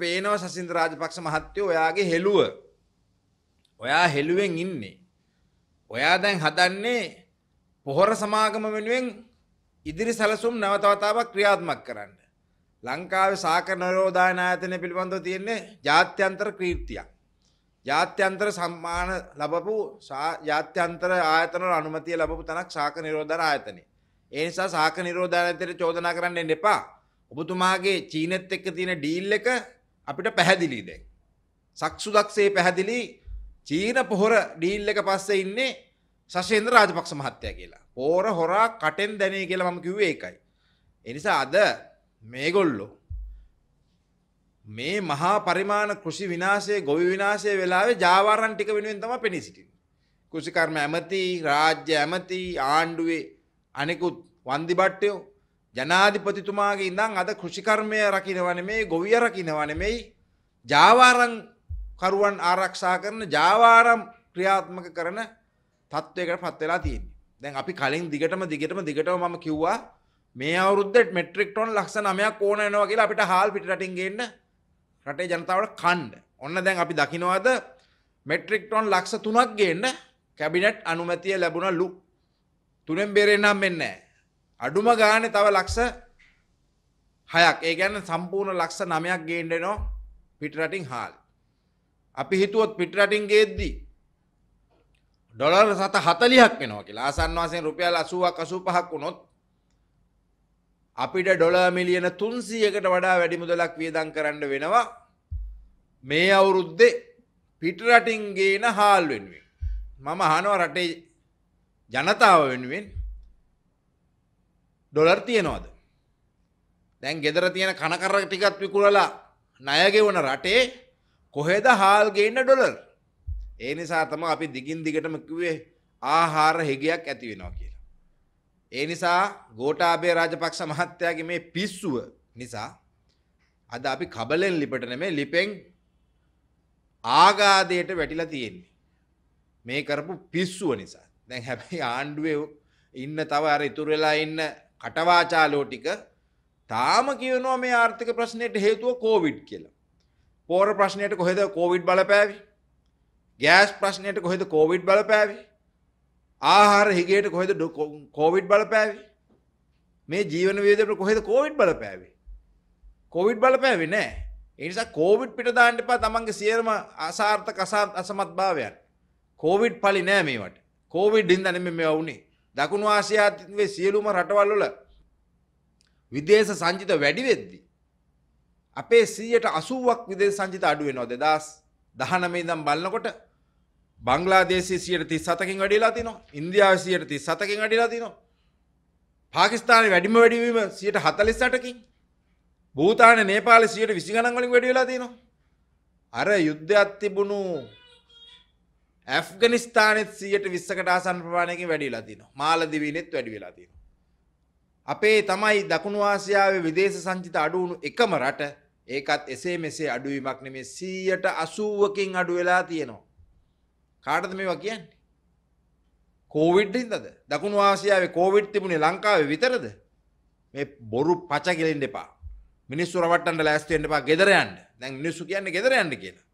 පේනව සසින්ද රාජපක්ෂ මහත්තයෝ ඔයාගේ හෙළුව ඔයා හෙළුවෙන් ඉන්නේ. ඔයා දැන් හදන්නේ පොහොර සමාගම වෙනුවෙන් ඉදිරි සැලසුම් නැවතවතාවක් ක්‍රියාත්මක් කරන්න. ලංකාවේ සාකර නරෝධායන ආයතනය පිළිබඳව තියෙන්නේ ජාත්‍යන්තර කීර්තියක්. ජාත්‍යන්තර සම්මාන ලබපු ජාත්‍යන්තර ආයතන අනුමතිය ලබපු තනක් සාක නිරෝධන ආයතනය. ඒ නිසා සාක නිරෝධායතනයට චෝදනා කරන්න එන්න එපා. ඔබතුමාගේ චීනෙත් එක්ක තියෙන ඩීල් එක අපිට පැහැදිලි දැන්. සක්සුදක්සේ පැහැදිලි චීන පොහොර ඩීල් එක පස්සේ ඉන්නේ සශේන්ද්‍ර රාජපක්ෂ මහත්තයා කියලා. පෝර හොරා කටෙන් දැනේ කියලා මම කිව්වේ ඒකයි. එනිසා අද මේගොල්ලෝ මේ මහා පරිමාණ කෘෂි විනාශයේ ගොවි විනාශයේ වෙලාවේ ජාවාරන් ටික වෙනුවෙන් තමයි පෙනී සිටින්නේ. කෘෂිකර්ම ඇමති, රාජ්‍ය ඇමති, ආණ්ඩුවේ අනෙකුත් වන්දි බට්ටයෝ ජනාධිපතිතුමාගේ ඉඳන් අද කෘෂිකර්මය රකිනවනෙමේ ගොවිය රකිනවනෙමෙයි ජාවාරං කරුවන් ආරක්ෂා කරන ජාවාරම් ක්‍රියාත්මක කරන තත්ත්වයකට පත්වෙලා තියෙන් දැන් අපි කලින් දිගටම දිගටම දිගටම මම කිව්වා මේ අවුද්දෙට මෙට්‍රික්ටොන් ලක්ෂ නමයක් ඕන එනවා කියලා අපිට හාල් පිටරටින්ගේන්න රටේ ජනතාවට කණ්ඩ ඔන්න දැන් අපි දකිනවාද මෙට්‍රික්ටොන් ලක්ෂ තුනක් ගේන්න කැබිනට් අනුමැතිය ලැබුණ ලු තුනෙන් බේරෙන්නම් මෙන්නෑ අඩුම ගානේ තව ලක්ෂ හයක් ඒ ගැන්න සම්පූර්ණ ලක්ෂ නමයක් ගේන්ඩනෝ පිටරටින් හාල්. අපි හිතුවොත් පිටරටින් ගේද්දී. ඩොලර් සත හතලිහක් වෙනවා කියලා ආසන් වසයෙන් රුපියල් අසුවක් අසු පහක් වුණොත් අපිට ඩොලා මිලියන තුන්සියකට වඩා වැඩිමුදලක් වියදං කරන්න වෙනවා මේ අවුරුද්දේ පිටරටින් ගේන හාල් වෙනුවෙන්. මම හනව රටේ ජනතාව වෙනුවෙන් ඩොලර් තියෙනවද. දැන් ගෙදර තියෙන කනකර ටිකත් විකුලලා නයගෙවන රටේ කොහෙද හාල්ගේන්න ඩොලර්. ඒ නිසා තම අපි දිගින් දිගටම කිව්වේ ආහාර හෙගයක් ඇති වෙනවා කියලා. ඒ නිසා ගෝටාබේ රාජපක්ෂ මහත්තයාගේ මේ පිස්සුව නිසා අද අපි කබලෙන් ලිපට නෙමේ ලිපෙන් ආගාදයට වැටිලා තියෙන්නේ. මේ කරපු පිස්සුව නිසා. දැන් හැබැයි ආණ්ඩුවේ ඉන්න තව අර ඉතුරු වෙලා ඉන්න කටවාචාලෝ ටික තාම කියනවා මේ ආර්ථික ප්‍රශ්නයට හේතුව කෝවිඩ් කියලා. පෝර ප්‍රශ්නයට කොහෙද කෝවිඩ් බලපෑවි. ගෑස් ප්‍රශ්නයට කොහෙද කෝවිඩ් බලපෑවි. ආහාර හිගේට කොහෙද කෝවිඩ් බලපෑවි. මේ ජීවන වියදමට කොහෙද කෝවිඩ් බලපෑවි. කෝවිඩ් බලපෑවි නෑ. ඒ නිසා කෝවිඩ් පිටදාන්න එපා තමන්ගේ සියලුම අසාර්ථක අසමත් භාවයන්. කෝවිඩ් පලි නෑ මේවට. කෝවිඩ් හින්දා නෙමෙයි මේවා වුනේ. දකුණු ආසියාවේ සියලුම රටවල් වල විදේශ සංචිත වැඩි වෙද්දී අපේ 180ක් විදේශ සංචිත අඩු වෙනවා 2019 ඉඳන් බලනකොට බංග්ලාදේශයේ 137කින් වැඩිලා තිනවා ඉන්දියාවේ 137කින් වැඩිලා තිනවා පාකිස්තානයේ වැඩිම වැඩි වීම 148කින් භූතානයේ නේපාලයේ 120 ගණන් වලින් වැඩි වෙලා තිනවා අර යුද්ධයක් තිබුණු ඇෆ්ගනිස්ථානෙත් සියයට විස්සකට ආසන් ප්‍රමාණයකින් වැඩිලා තිනවා. මාලදිවීනෙත් වැඩි වෙලා තිනවා. අපේ තමයි දකුණු ආසියාවේ විදේශ සංචිත අඩු වුණු එකම රට ඒකත් එසේ මෙසේ අඩුවීමක් නෙමේ 180කින් අඩු වෙලා තියෙනවා. කාටද මේවා කියන්නේ? කොවිඩ් හින්දාද? දකුණු ආසියාවේ කොවිඩ් තිබුණේ ලංකාවේ විතරද? මේ බොරු පච ගෙලින්න එපා. මිනිස්සු රවට්ටන්න ලෑස්ති වෙන්න එපා. ගෙදර යන්න. දැන් මිනිස්සු කියන්නේ ගෙදර යන්න කියලා.